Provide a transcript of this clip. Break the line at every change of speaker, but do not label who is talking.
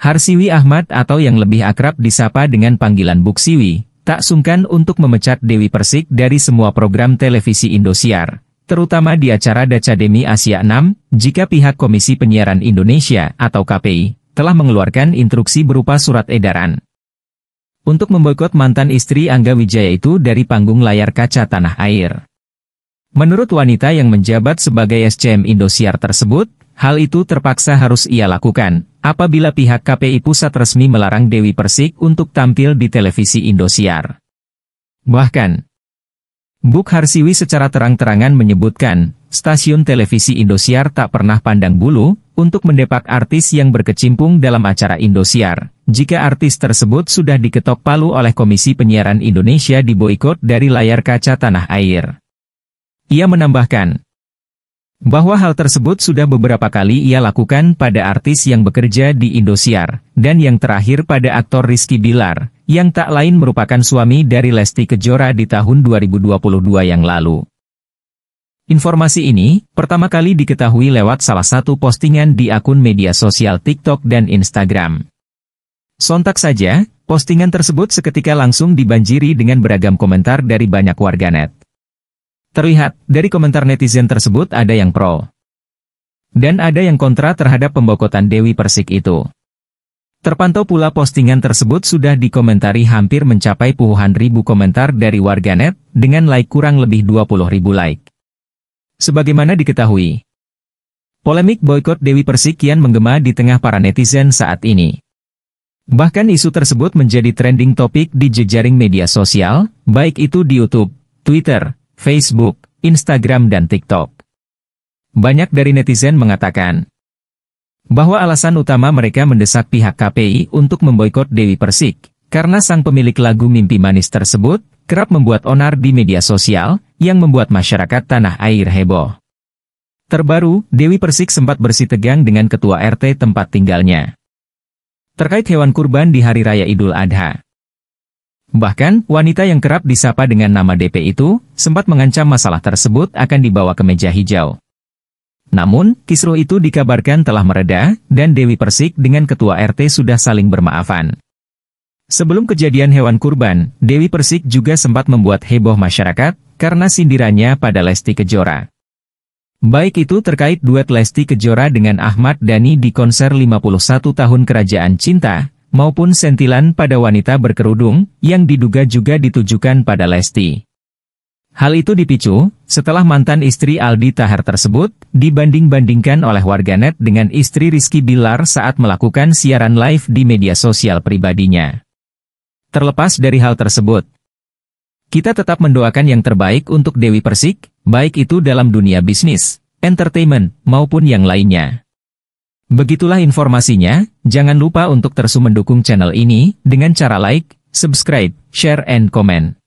Harsiwi Ahmad atau yang lebih akrab disapa dengan panggilan Buksiwi, tak sungkan untuk memecat Dewi Persik dari semua program televisi Indosiar, terutama di acara Dacademi Asia 6, jika pihak Komisi Penyiaran Indonesia atau KPI telah mengeluarkan instruksi berupa surat edaran untuk memboikot mantan istri Angga Wijaya itu dari panggung layar kaca tanah air. Menurut wanita yang menjabat sebagai SCM Indosiar tersebut, hal itu terpaksa harus ia lakukan, apabila pihak KPI Pusat resmi melarang Dewi Persik untuk tampil di televisi Indosiar. Bahkan, Buk Harsiwi secara terang-terangan menyebutkan, stasiun televisi Indosiar tak pernah pandang bulu untuk mendepak artis yang berkecimpung dalam acara Indosiar, jika artis tersebut sudah diketok palu oleh Komisi Penyiaran Indonesia di boikot dari layar kaca tanah air. Ia menambahkan, bahwa hal tersebut sudah beberapa kali ia lakukan pada artis yang bekerja di Indosiar, dan yang terakhir pada aktor Rizky Bilar, yang tak lain merupakan suami dari Lesti Kejora di tahun 2022 yang lalu. Informasi ini, pertama kali diketahui lewat salah satu postingan di akun media sosial TikTok dan Instagram. Sontak saja, postingan tersebut seketika langsung dibanjiri dengan beragam komentar dari banyak warganet. Terlihat, dari komentar netizen tersebut ada yang pro. Dan ada yang kontra terhadap pembokotan Dewi Persik itu. Terpantau pula postingan tersebut sudah dikomentari hampir mencapai puluhan ribu komentar dari warganet, dengan like kurang lebih 20 ribu like. Sebagaimana diketahui, polemik boykot Dewi Persik kian menggema di tengah para netizen saat ini. Bahkan isu tersebut menjadi trending topik di jejaring media sosial, baik itu di YouTube, Twitter, Facebook, Instagram dan TikTok. Banyak dari netizen mengatakan bahwa alasan utama mereka mendesak pihak KPI untuk memboikot Dewi Persik, karena sang pemilik lagu Mimpi Manis tersebut kerap membuat onar di media sosial, yang membuat masyarakat tanah air heboh. Terbaru, Dewi Persik sempat bersitegang dengan ketua RT tempat tinggalnya. Terkait hewan kurban di Hari Raya Idul Adha. Bahkan, wanita yang kerap disapa dengan nama DP itu, sempat mengancam masalah tersebut akan dibawa ke meja hijau. Namun, kisruh itu dikabarkan telah mereda, dan Dewi Persik dengan ketua RT sudah saling bermaafan. Sebelum kejadian hewan kurban, Dewi Persik juga sempat membuat heboh masyarakat, karena sindirannya pada Lesti Kejora. Baik itu terkait duet Lesti Kejora dengan Ahmad Dhani di konser 51 tahun Kerajaan Cinta, maupun sentilan pada wanita berkerudung, yang diduga juga ditujukan pada Lesti. Hal itu dipicu, setelah mantan istri Aldi Tahar tersebut, dibanding-bandingkan oleh warganet dengan istri Rizky Bilar saat melakukan siaran live di media sosial pribadinya. Terlepas dari hal tersebut, kita tetap mendoakan yang terbaik untuk Dewi Persik, baik itu dalam dunia bisnis, entertainment, maupun yang lainnya. Begitulah informasinya, jangan lupa untuk terus mendukung channel ini dengan cara like, subscribe, share, and comment.